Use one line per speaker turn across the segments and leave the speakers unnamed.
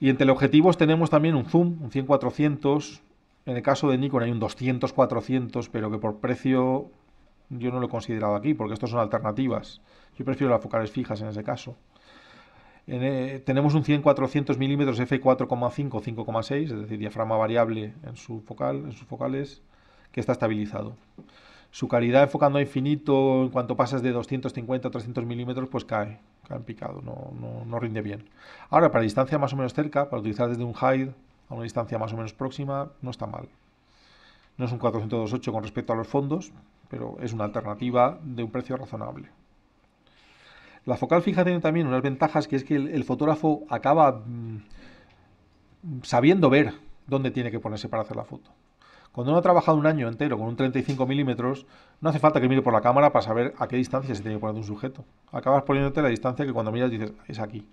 Y entre los objetivos tenemos también un zoom, un 100-400. En el caso de Nikon hay un 200-400, pero que por precio yo no lo he considerado aquí, porque estos son alternativas. Yo prefiero las focales fijas en ese caso. Eh, tenemos un 100-400 milímetros f4,5 5,6, es decir, diafragma variable en, su focal, en sus focales, que está estabilizado su calidad enfocando a infinito, en cuanto pasas de 250 a 300 milímetros, pues cae, cae en picado, no, no, no, rinde bien. Ahora, para distancia más o menos cerca, para utilizar desde un hide a una distancia más o menos próxima, no está mal. No es un 428 con respecto a los fondos, pero es una alternativa de un precio razonable. La focal fija tiene también unas ventajas, que es que el, fotógrafo acaba mm, sabiendo ver dónde tiene que ponerse para hacer la foto. Cuando uno ha trabajado un año entero con un 35 milímetros, no hace falta que mire por la cámara para saber a qué distancia se tiene que poner un sujeto. Acabas poniéndote la distancia que cuando miras dices, es aquí.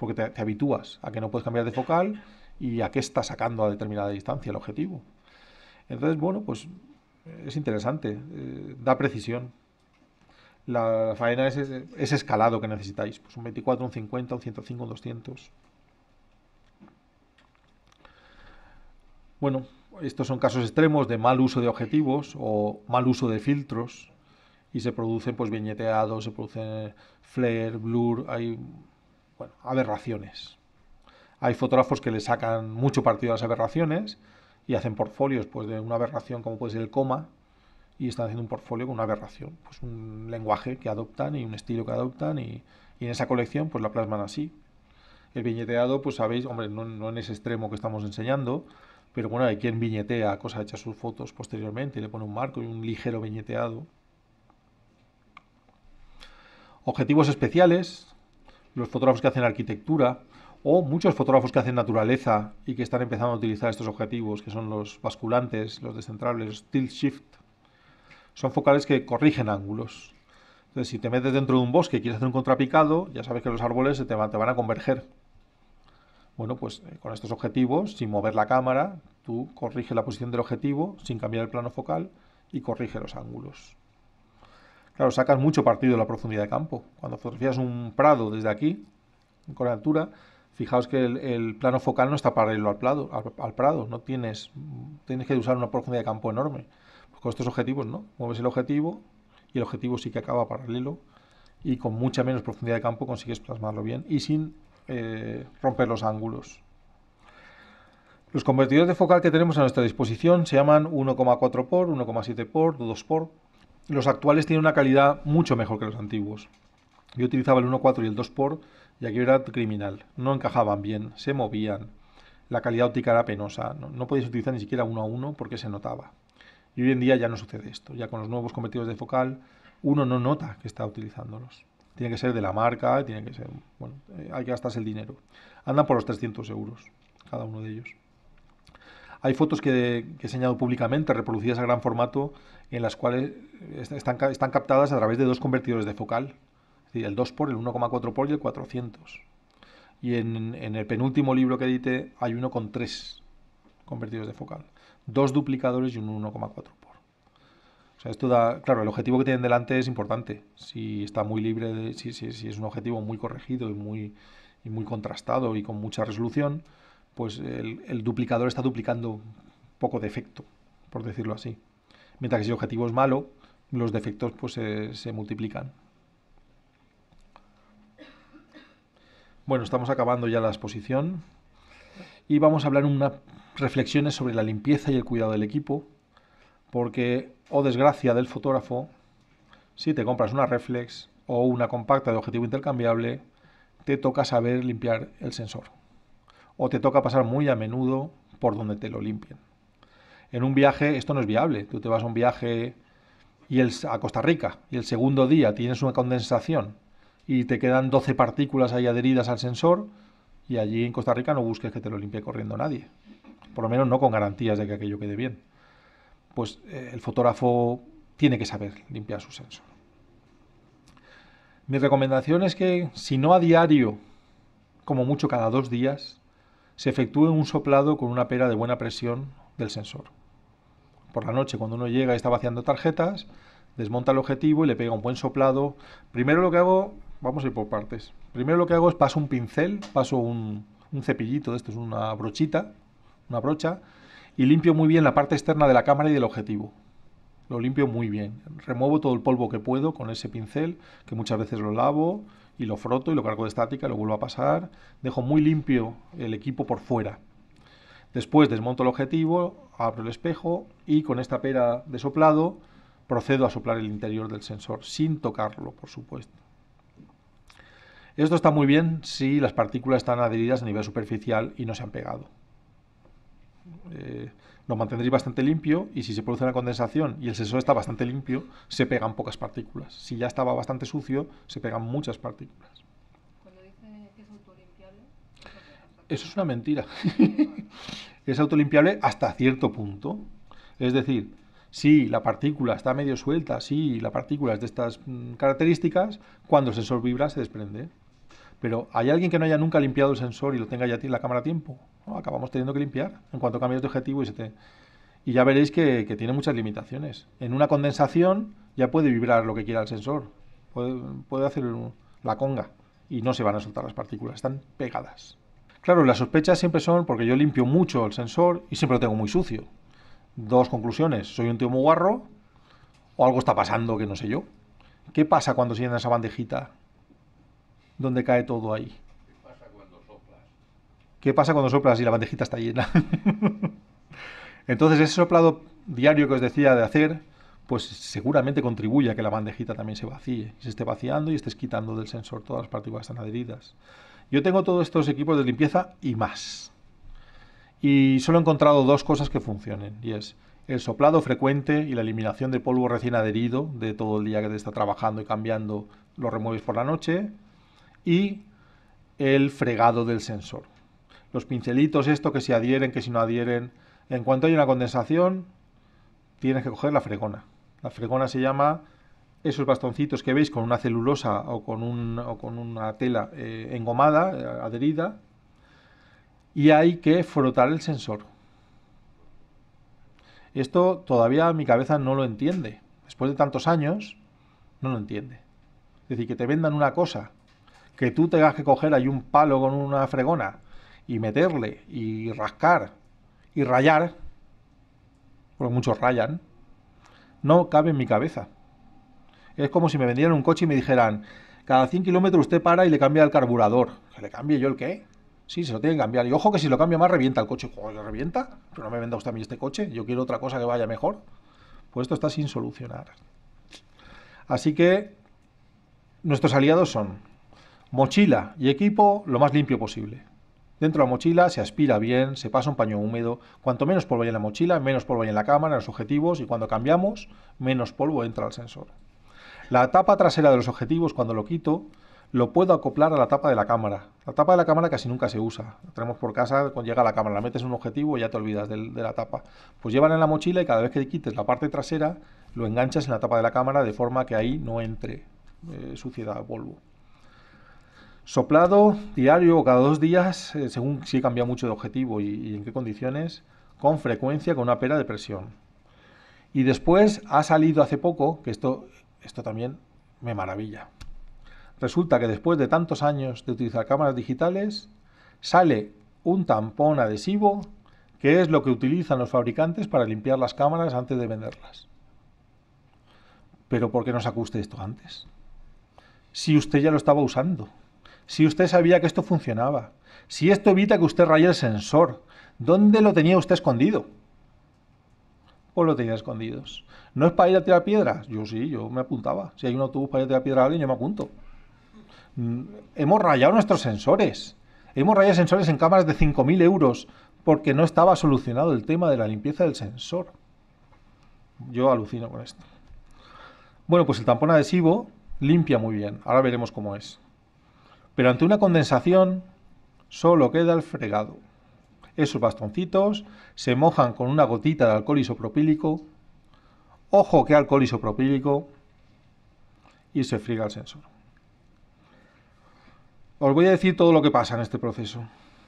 Porque te, habitúas a que no puedes cambiar de focal y a qué está sacando a determinada distancia el objetivo. Entonces, bueno, pues es interesante, eh, da precisión. La faena es ese escalado que necesitáis, pues un 24, un 50, un 105, un 200. Bueno, estos son casos extremos de mal uso de objetivos o mal uso de filtros y se producen pues viñeteados, se producen eh, flare, blur, hay aberraciones. Hay fotógrafos que le sacan mucho partido a las aberraciones y hacen portfolios pues de una aberración como puede ser el coma y están haciendo un portfolio con una aberración, pues un lenguaje que adoptan y un estilo que adoptan y, en esa colección pues la plasman así. El viñeteado, pues sabéis, hombre, no, no en ese extremo que estamos enseñando, pero bueno, hay quien viñetea cosa hecha sus fotos posteriormente, le pone un marco y un ligero viñeteado. Objetivos especiales, los fotógrafos que hacen arquitectura, o muchos fotógrafos que hacen naturaleza y que están empezando a utilizar estos objetivos, que son los basculantes, los descentrables, los tilt shift. Son focales que corrigen ángulos. Entonces, si te metes dentro de un bosque y quieres hacer un contrapicado, ya sabes que los árboles se te van a converger. Bueno, pues eh, con estos objetivos, sin mover la cámara, tú corriges la posición del objetivo sin cambiar el plano focal y corrige los ángulos. Claro, sacas mucho partido de la profundidad de campo. Cuando fotografías un prado desde aquí, con la altura, fijaos que el, plano focal no está paralelo al, prado, no tienes, tienes que usar una profundidad de campo enorme. Pues con estos objetivos no, mueves el objetivo y el objetivo sí que acaba paralelo y con mucha menos profundidad de campo consigues plasmarlo bien y sin eh, romper los ángulos. Los convertidores de focal que tenemos a nuestra disposición se llaman 1,4 por, 1,7 por, 2 por. Los actuales tienen una calidad mucho mejor que los antiguos. Yo utilizaba el 1,4 y el 2 por y aquí era criminal. No encajaban bien, se movían. La calidad óptica era penosa. No, podías utilizar ni siquiera 1 a 1 porque se notaba. Y hoy en día ya no sucede esto. Ya con los nuevos convertidores de focal uno no nota que está utilizándolos. Tiene que ser de la marca, tiene que ser... Bueno, eh, hay que gastarse el dinero. Andan por los 300 euros cada uno de ellos. Hay fotos que, he enseñado públicamente, reproducidas a gran formato, en las cuales están, captadas a través de dos convertidores de focal, es decir, el 2 x el 1,4 x y el 400. Y en, el penúltimo libro que edité hay uno con tres convertidores de focal, dos duplicadores y un 1,4 o sea, esto da, claro, el objetivo que tienen delante es importante. Si está muy libre, si, es un objetivo muy corregido y muy, muy contrastado y con mucha resolución, pues el, duplicador está duplicando poco defecto, por decirlo así. Mientras que si el objetivo es malo, los defectos pues se, se multiplican. Bueno, estamos acabando ya la exposición y vamos a hablar unas reflexiones sobre la limpieza y el cuidado del equipo, porque, o desgracia del fotógrafo, si te compras una reflex o una compacta de objetivo intercambiable, te toca saber limpiar el sensor. O te toca pasar muy a menudo por donde te lo limpien. En un viaje esto no es viable. Tú te vas a un viaje y a Costa Rica y el segundo día tienes una condensación y te quedan 12 partículas ahí adheridas al sensor y allí en Costa Rica no busques que te lo limpie corriendo nadie. Por lo menos no con garantías de que aquello quede bien pues eh, el fotógrafo tiene que saber limpiar su sensor. Mi recomendación es que, si no a diario, como mucho cada dos días, se efectúe un soplado con una pera de buena presión del sensor. Por la noche, cuando uno llega y está vaciando tarjetas, desmonta el objetivo y le pega un buen soplado. Primero lo que hago, vamos a ir por partes. Primero lo que hago es paso un pincel, paso un cepillito, esto es una brochita, una brocha, y limpio muy bien la parte externa de la cámara y del objetivo. Lo limpio muy bien. Remuevo todo el polvo que puedo con ese pincel, que muchas veces lo lavo y lo froto y lo cargo de estática y lo vuelvo a pasar. Dejo muy limpio el equipo por fuera. Después desmonto el objetivo, abro el espejo y con esta pera de soplado procedo a soplar el interior del sensor sin tocarlo, por supuesto. Esto está muy bien si las partículas están adheridas a nivel superficial y no se han pegado. Eh, lo mantendréis bastante limpio y si se produce una condensación y el sensor está bastante limpio, se pegan pocas partículas. Si ya estaba bastante sucio, se pegan muchas partículas. Cuando dice que es autolimpiable... Eso es una mentira. es autolimpiable hasta cierto punto. Es decir, si la partícula está medio suelta, si la partícula es de estas mm, características, cuando el sensor vibra se desprende. Pero ¿hay alguien que no haya nunca limpiado el sensor y lo tenga ya la cámara a tiempo? acabamos teniendo que limpiar en cuanto cambias de objetivo y ya veréis que, tiene muchas limitaciones. En una condensación ya puede vibrar lo que quiera el sensor. Puede, hacer la conga y no se van a soltar las partículas, están pegadas. Claro, las sospechas siempre son porque yo limpio mucho el sensor y siempre lo tengo muy sucio. Dos conclusiones, soy un tío muy o algo está pasando que no sé yo. ¿Qué pasa cuando se llena esa bandejita donde cae todo ahí. ¿Qué pasa cuando soplas? ¿Qué pasa cuando soplas y la bandejita está llena? Entonces ese soplado diario que os decía de hacer, pues seguramente contribuye a que la bandejita también se vacíe, se esté vaciando y estés quitando del sensor todas las partículas que están adheridas. Yo tengo todos estos equipos de limpieza y más. Y solo he encontrado dos cosas que funcionen, y es el soplado frecuente y la eliminación de polvo recién adherido de todo el día que te está trabajando y cambiando, lo remueves por la noche, y el fregado del sensor. Los pincelitos, esto que si adhieren, que si no adhieren. En cuanto hay una condensación, tienes que coger la fregona. La fregona se llama esos bastoncitos que veis con una celulosa o con, una tela eh, engomada, eh, adherida, y hay que frotar el sensor. Esto todavía mi cabeza no lo entiende. Después de tantos años, no lo entiende. Es decir, que te vendan una cosa que tú tengas que coger ahí un palo con una fregona y meterle y rascar y rayar, porque muchos rayan, no cabe en mi cabeza. Es como si me vendieran un coche y me dijeran, cada 100 kilómetros usted para y le cambia el carburador. ¿Que le cambie yo el qué? Sí, se lo tiene que cambiar. Y ojo que si lo cambia más, revienta el coche. Joder, revienta. Pero no me venda usted a mí este coche. Yo quiero otra cosa que vaya mejor. Pues esto está sin solucionar. Así que nuestros aliados son Mochila y equipo lo más limpio posible. Dentro de la mochila se aspira bien, se pasa un paño húmedo. Cuanto menos polvo hay en la mochila, menos polvo hay en la cámara, en los objetivos y cuando cambiamos, menos polvo entra al sensor. La tapa trasera de los objetivos, cuando lo quito, lo puedo acoplar a la tapa de la cámara. La tapa de la cámara casi nunca se usa. La tenemos por casa, cuando llega la cámara, la metes en un objetivo y ya te olvidas de, la tapa. Pues llevan en la mochila y cada vez que quites la parte trasera, lo enganchas en la tapa de la cámara de forma que ahí no entre eh, suciedad, polvo. Soplado diario o cada dos días, eh, según si cambia mucho de objetivo y, en qué condiciones, con frecuencia con una pera de presión. Y después ha salido hace poco, que esto, esto también me maravilla. Resulta que después de tantos años de utilizar cámaras digitales, sale un tampón adhesivo, que es lo que utilizan los fabricantes para limpiar las cámaras antes de venderlas. Pero ¿por qué no usted esto antes? Si usted ya lo estaba usando. Si usted sabía que esto funcionaba, si esto evita que usted raye el sensor, ¿dónde lo tenía usted escondido? ¿O pues lo tenía escondidos. ¿No es para ir a tirar piedras? Yo sí, yo me apuntaba. Si hay un autobús para ir a tirar piedras a alguien, yo me apunto. Mm, hemos rayado nuestros sensores. Hemos rayado sensores en cámaras de 5.000 euros porque no estaba solucionado el tema de la limpieza del sensor. Yo alucino con esto. Bueno, pues el tampón adhesivo limpia muy bien. Ahora veremos cómo es. Pero ante una condensación solo queda el fregado. Esos bastoncitos se mojan con una gotita de alcohol isopropílico. Ojo que alcohol isopropílico. Y se friega el sensor. Os voy a decir todo lo que pasa en este proceso.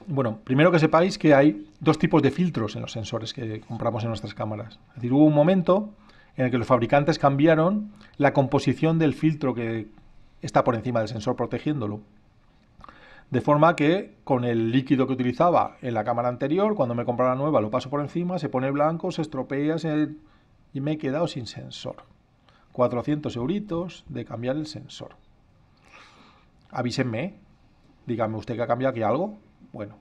Bueno, primero que sepáis que hay dos tipos de filtros en los sensores que compramos en nuestras cámaras. Es decir, hubo un momento en el que los fabricantes cambiaron la composición del filtro que está por encima del sensor protegiéndolo. De forma que con el líquido que utilizaba en la cámara anterior, cuando me comprara la nueva lo paso por encima, se pone blanco, se estropea y me he quedado sin sensor. 400 euritos de cambiar el sensor. Avísenme, dígame usted que ha cambiado aquí algo. Bueno,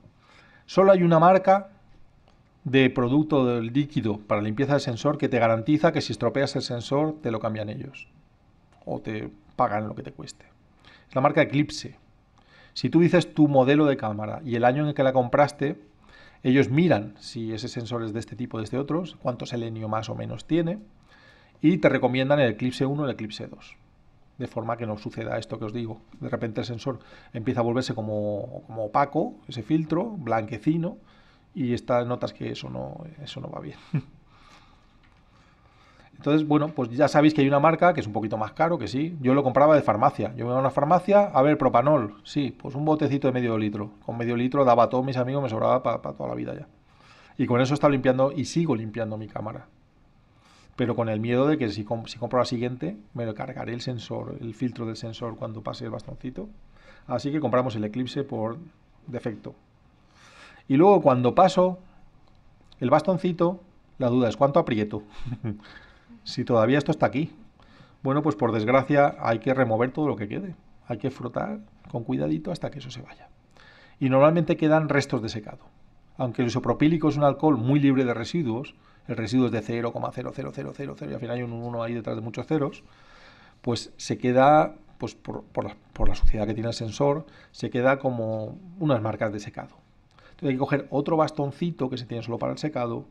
solo hay una marca de producto del líquido para limpieza del sensor que te garantiza que si estropeas el sensor te lo cambian ellos o te pagan lo que te cueste. Es la marca Eclipse. Si tú dices tu modelo de cámara y el año en el que la compraste, ellos miran si ese sensor es de este tipo o de este otro, cuánto selenio más o menos tiene, y te recomiendan el Eclipse 1 o el Eclipse 2. De forma que no suceda esto que os digo. De repente el sensor empieza a volverse como, opaco, ese filtro, blanquecino, y estas notas que eso no va bien. Entonces, bueno, pues ya sabéis que hay una marca que es un poquito más caro, que sí. Yo lo compraba de farmacia. Yo me iba a una farmacia, a ver, propanol, sí, pues un botecito de medio litro. Con medio litro daba a todos mis amigos, me sobraba para toda la vida ya. Y con eso está limpiando y sigo limpiando mi cámara. Pero con el miedo de que si, si compro la siguiente, me lo cargaré el sensor, el filtro del sensor cuando pase el bastoncito. Así que compramos el Eclipse por defecto. Y luego cuando paso el bastoncito, la duda es cuánto aprieto. si todavía esto está aquí. Bueno, pues por desgracia hay que remover todo lo que quede. Hay que frotar con cuidadito hasta que eso se vaya. Y normalmente quedan restos de secado. Aunque el isopropílico es un alcohol muy libre de residuos, el residuo es de 0,00000 y al final hay un 1 ahí detrás de muchos ceros, pues se queda, pues por, la, suciedad que tiene el sensor, se queda como unas marcas de secado. Entonces hay que coger otro bastoncito que se tiene solo para el secado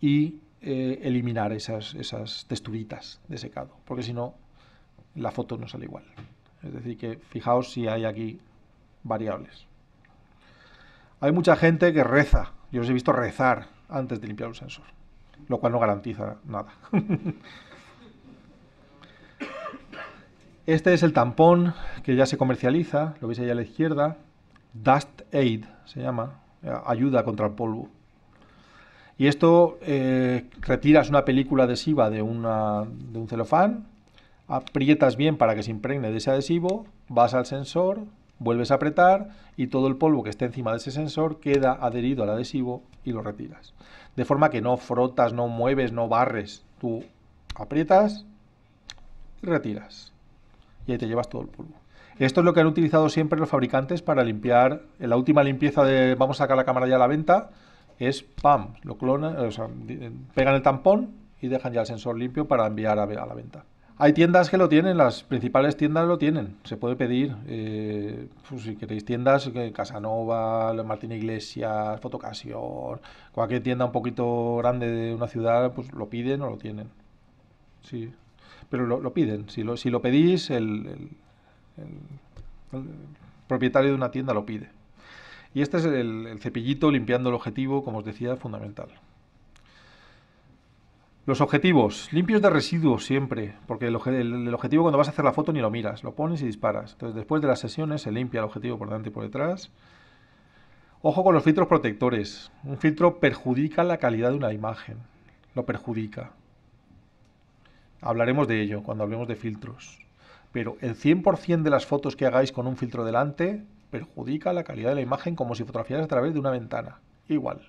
y eh, eliminar esas, esas texturitas de secado, porque si no, la foto no sale igual. Es decir, que fijaos si hay aquí variables. Hay mucha gente que reza. Yo los he visto rezar antes de limpiar un sensor, lo cual no garantiza nada. Este es el tampón que ya se comercializa, lo veis ahí a la izquierda. Dust Aid se llama, eh, ayuda contra el polvo. Y esto eh, retiras una película adhesiva de, de un celofán, aprietas bien para que se impregne de ese adhesivo, vas al sensor, vuelves a apretar y todo el polvo que esté encima de ese sensor queda adherido al adhesivo y lo retiras. De forma que no frotas, no mueves, no barres, tú aprietas y retiras. Y ahí te llevas todo el polvo. Esto es lo que han utilizado siempre los fabricantes para limpiar, en la última limpieza de vamos a sacar la cámara ya a la venta, es pam, lo clonan, o sea, eh, pegan el tampón y dejan ya el sensor limpio para enviar a, la venta. Hay tiendas que lo tienen, las principales tiendas lo tienen, se puede pedir. Eh, pues, si queréis tiendas, eh, Casanova, Martín Iglesias, Fotocasión, cualquier tienda un poquito grande de una ciudad, pues lo piden o lo tienen. Sí, pero lo, piden. Si lo, si lo pedís, el propietario de una tienda lo pide. Y este es el, cepillito limpiando el objetivo, como os decía, fundamental. Los objetivos, limpios de residuos siempre, porque el, el, objetivo cuando vas a hacer la foto ni lo miras, lo pones y disparas. Entonces después de las sesiones se limpia el objetivo por delante y por detrás. Ojo con los filtros protectores. Un filtro perjudica la calidad de una imagen, lo perjudica. Hablaremos de ello cuando hablemos de filtros. Pero el 100% de las fotos que hagáis con un filtro delante perjudica la calidad de la imagen como si fotografiaras a través de una ventana. Igual.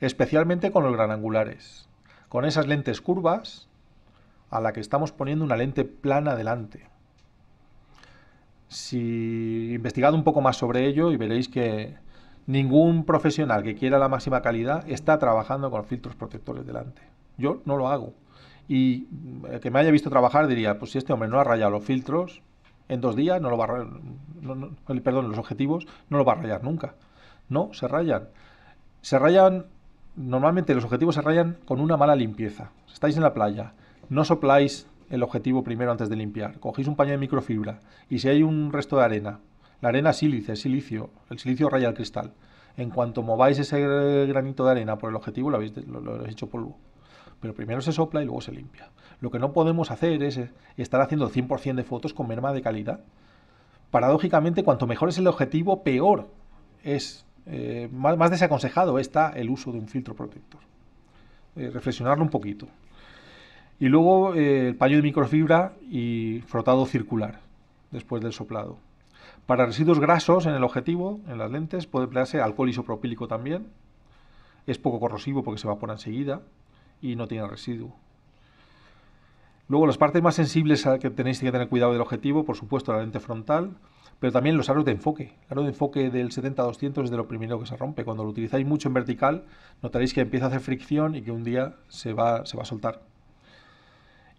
Especialmente con los granangulares. Con esas lentes curvas a la que estamos poniendo una lente plana delante. Si investigad un poco más sobre ello y veréis que ningún profesional que quiera la máxima calidad está trabajando con filtros protectores delante. Yo no lo hago. Y el eh, que me haya visto trabajar diría, pues si este hombre no ha rayado los filtros, en dos días, no lo va a, perdón, los objetivos no lo va a rayar nunca. No, se rayan. Se rayan, normalmente los objetivos se rayan con una mala limpieza. estáis en la playa, no sopláis el objetivo primero antes de limpiar, cogéis un paño de microfibra y si hay un resto de arena, la arena sílice, silicio, el silicio raya el cristal. En cuanto mováis ese granito de arena por el objetivo, lo habéis hecho polvo pero primero se sopla y luego se limpia. Lo que no podemos hacer es estar haciendo 100% de fotos con merma de calidad. Paradójicamente, cuanto mejor es el objetivo, peor es, eh, más, desaconsejado está el uso de un filtro protector. Eh, reflexionarlo un poquito. Y luego eh, el paño de microfibra y frotado circular después del soplado. Para residuos grasos en el objetivo, en las lentes, puede emplearse alcohol isopropílico también. Es poco corrosivo porque se evapora enseguida y no tiene residuo. Luego las partes más sensibles a que tenéis que tener cuidado del objetivo, por supuesto la lente frontal, pero también los aros de enfoque. El aro de enfoque del 70-200 es de lo primero que se rompe. Cuando lo utilizáis mucho en vertical, notaréis que empieza a hacer fricción y que un día se va, se va a soltar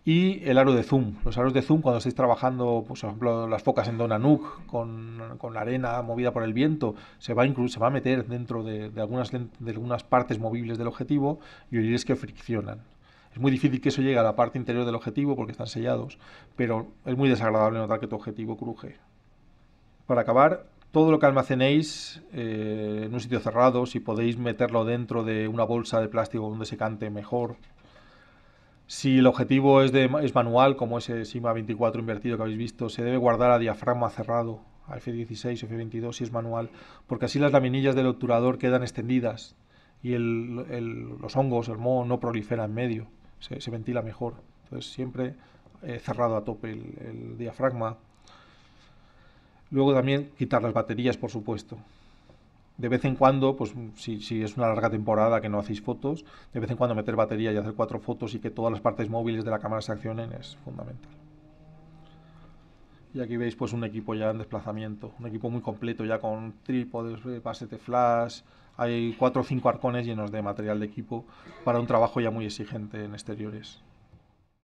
y el aro de zoom. Los aros de zoom, cuando estáis trabajando, pues, por ejemplo, las focas en Donanuk con, con la arena movida por el viento, se va, incluso, se va a meter dentro de, algunas, de algunas partes movibles del objetivo y oiréis que friccionan. Es muy difícil que eso llegue a la parte interior del objetivo porque están sellados, pero es muy desagradable notar que tu objetivo cruje. Para acabar, todo lo que almacenéis eh, en un sitio cerrado, si podéis meterlo dentro de una bolsa de plástico donde se cante mejor, si el objetivo es, de, es manual, como ese Sigma 24 invertido que habéis visto, se debe guardar a diafragma cerrado, a F16 F22 si es manual, porque así las laminillas del obturador quedan extendidas y los hongos, el moho, no prolifera en medio, se, se ventila mejor. Entonces siempre eh, cerrado a tope el diafragma. Luego también quitar las baterías, por supuesto de vez en cuando, pues si, es una larga temporada que no hacéis fotos, de vez en cuando meter batería y hacer cuatro fotos y que todas las partes móviles de la cámara se accionen es fundamental. Y aquí veis pues un equipo ya en desplazamiento, un equipo muy completo ya con trípodes, eh, de flash, hay cuatro o cinco arcones llenos de material de equipo para un trabajo ya muy exigente en exteriores.